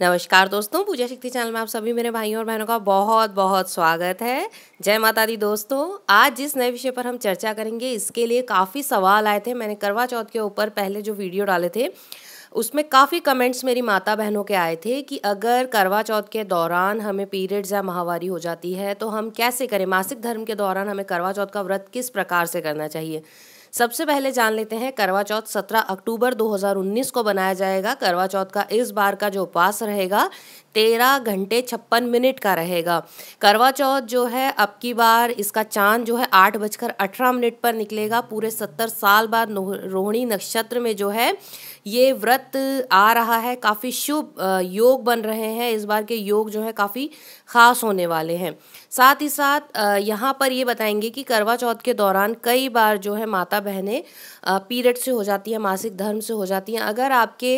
नमस्कार दोस्तों पूजा शक्ति चैनल में आप सभी मेरे भाइयों और बहनों का बहुत बहुत स्वागत है जय माता दी दोस्तों आज जिस नए विषय पर हम चर्चा करेंगे इसके लिए काफ़ी सवाल आए थे मैंने करवा चौथ के ऊपर पहले जो वीडियो डाले थे उसमें काफ़ी कमेंट्स मेरी माता बहनों के आए थे कि अगर करवा चौथ के दौरान हमें पीरियड्स या महावारी हो जाती है तो हम कैसे करें मासिक धर्म के दौरान हमें करवा चौथ का व्रत किस प्रकार से करना चाहिए सबसे पहले जान लेते हैं करवा चौथ सत्रह अक्टूबर 2019 को बनाया जाएगा करवा चौथ का इस बार का जो उपवास रहेगा तेरह घंटे छप्पन मिनट का रहेगा करवा चौथ जो है अब की बार इसका चांद जो है आठ बजकर अठारह मिनट पर निकलेगा पूरे सत्तर साल बाद रोहिणी नक्षत्र में जो है ये व्रत आ रहा है काफ़ी शुभ योग बन रहे हैं इस बार के योग जो है काफ़ी ख़ास होने वाले हैं साथ ही साथ यहाँ पर ये बताएंगे कि करवा चौथ के दौरान कई बार जो है माता माता बहनें पीरियड से हो जाती हैं मासिक धर्म से हो जाती हैं अगर आपके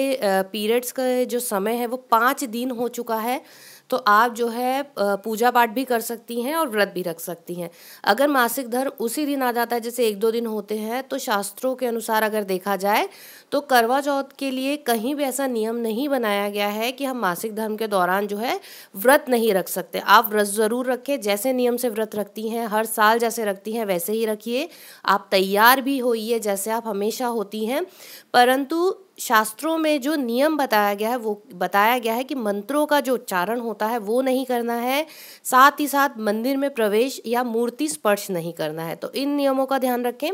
पीरियड्स का जो समय है वो पाँच दिन हो चुका है तो आप जो है पूजा पाठ भी कर सकती हैं और व्रत भी रख सकती हैं अगर मासिक धर्म उसी दिन आ जाता है जैसे एक दो दिन होते हैं तो शास्त्रों के अनुसार अगर देखा जाए तो करवा चौथ के लिए कहीं भी ऐसा नियम नहीं बनाया गया है कि हम मासिक धर्म के दौरान जो है व्रत नहीं रख सकते आप व्रत ज़रूर रखें जैसे नियम से व्रत रखती हैं हर साल जैसे रखती हैं वैसे ही रखिए आप तैयार भी होइए जैसे आप हमेशा होती हैं परंतु शास्त्रों में जो नियम बताया गया है वो बताया गया है कि मंत्रों का जो उच्चारण होता है वो नहीं करना है साथ ही साथ मंदिर में प्रवेश या मूर्ति स्पर्श नहीं करना है तो इन नियमों का ध्यान रखें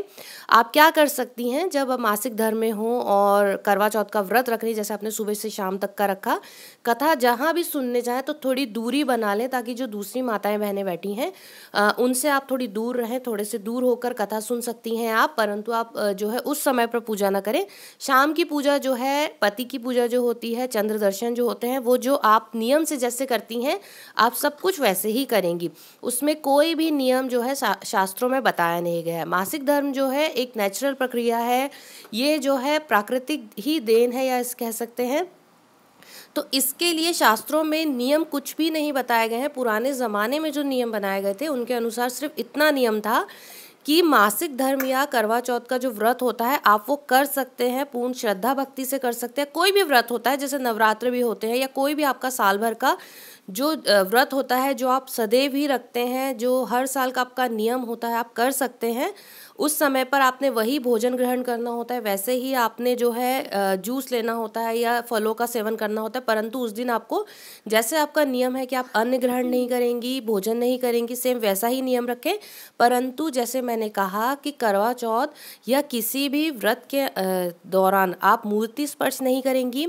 आप क्या कर सकती हैं जब मासिक धर्म में हों और करवा चौथ का व्रत रख रही जैसे आपने सुबह से शाम तक का रखा कथा जहाँ भी सुनने जाएँ तो थोड़ी दूरी बना लें ताकि जो दूसरी माताएँ बहनें बैठी हैं उनसे आप थोड़ी दूर रहें थोड़े से दूर होकर कथा सुन सकती हैं आप परंतु आप जो है उस समय पर पूजा ना करें शाम की पूजा पूजा जो है पति की पूजा जो होती है चंद्र दर्शन जो होते हैं वो जो आप नियम से जैसे करती हैं आप सब कुछ वैसे ही करेंगी उसमें कोई भी नियम जो है शा, शास्त्रों में बताया नहीं गया है मासिक धर्म जो है एक नेचुरल प्रक्रिया है ये जो है प्राकृतिक ही देन है या इस कह सकते हैं तो इसके लिए शास्त्रों में नियम कुछ भी नहीं बताए गए हैं पुराने ज़माने में जो नियम बनाए गए थे उनके अनुसार सिर्फ इतना नियम था कि मासिक धर्म या करवा चौथ का जो व्रत होता है आप वो कर सकते हैं पूर्ण श्रद्धा भक्ति से कर सकते हैं कोई भी व्रत होता है जैसे नवरात्र भी होते हैं या कोई भी आपका साल भर का जो व्रत होता है जो आप सदैव ही रखते हैं जो हर साल का आपका नियम होता है आप कर सकते हैं उस समय पर आपने वही भोजन ग्रहण करना होता है वैसे ही आपने जो है जूस लेना होता है या फलों का सेवन करना होता है परंतु उस दिन आपको जैसे आपका नियम है कि आप अन्न ग्रहण नहीं करेंगी भोजन नहीं करेंगी सेम वैसा ही नियम रखें परंतु जैसे मैंने कहा कि करवा चौथ या किसी भी व्रत के दौरान आप मूर्ति स्पर्श नहीं करेंगी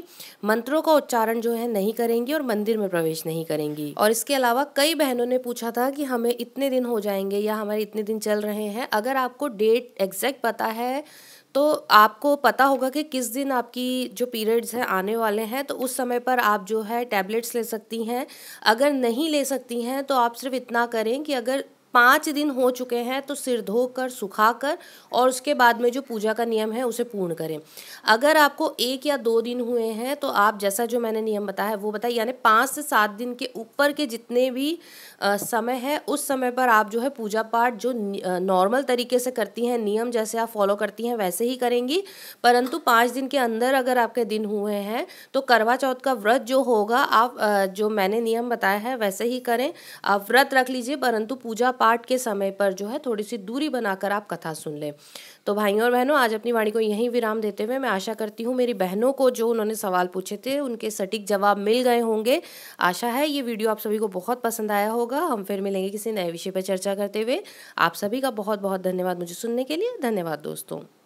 मंत्रों का उच्चारण जो है नहीं करेंगी और मंदिर में प्रवेश नहीं करेंगी और इसके अलावा कई बहनों ने पूछा था कि हमें इतने दिन हो जाएंगे या हमारे इतने दिन चल रहे हैं अगर आपको डेट एग्जैक्ट पता है तो आपको पता होगा कि किस दिन आपकी जो पीरियड्स हैं आने वाले हैं तो उस समय पर आप जो है टैबलेट्स ले सकती हैं अगर नहीं ले सकती हैं तो आप सिर्फ इतना करें कि अगर पाँच दिन हो चुके हैं तो सिर धोकर कर और उसके बाद में जो पूजा का नियम है उसे पूर्ण करें अगर आपको एक या दो दिन हुए हैं तो आप जैसा जो मैंने नियम बताया वो बताया यानी पाँच से सात दिन के ऊपर के जितने भी आ, समय है उस समय पर आप जो है पूजा पाठ जो नॉर्मल तरीके से करती हैं नियम जैसे आप फॉलो करती हैं वैसे ही करेंगी परंतु पाँच दिन के अंदर अगर आपके दिन हुए हैं तो करवा चौथ का व्रत जो होगा आप जो मैंने नियम बताया है वैसे ही करें आप व्रत रख लीजिए परंतु पूजा पाठ के समय पर जो है थोड़ी सी दूरी बनाकर आप कथा सुन लें तो भाइयों और बहनों आज अपनी वाणी को यहीं विराम देते हुए मैं आशा करती हूँ मेरी बहनों को जो उन्होंने सवाल पूछे थे उनके सटीक जवाब मिल गए होंगे आशा है ये वीडियो आप सभी को बहुत पसंद आया होगा हम फिर मिलेंगे किसी नए विषय पर चर्चा करते हुए आप सभी का बहुत बहुत धन्यवाद मुझे सुनने के लिए धन्यवाद दोस्तों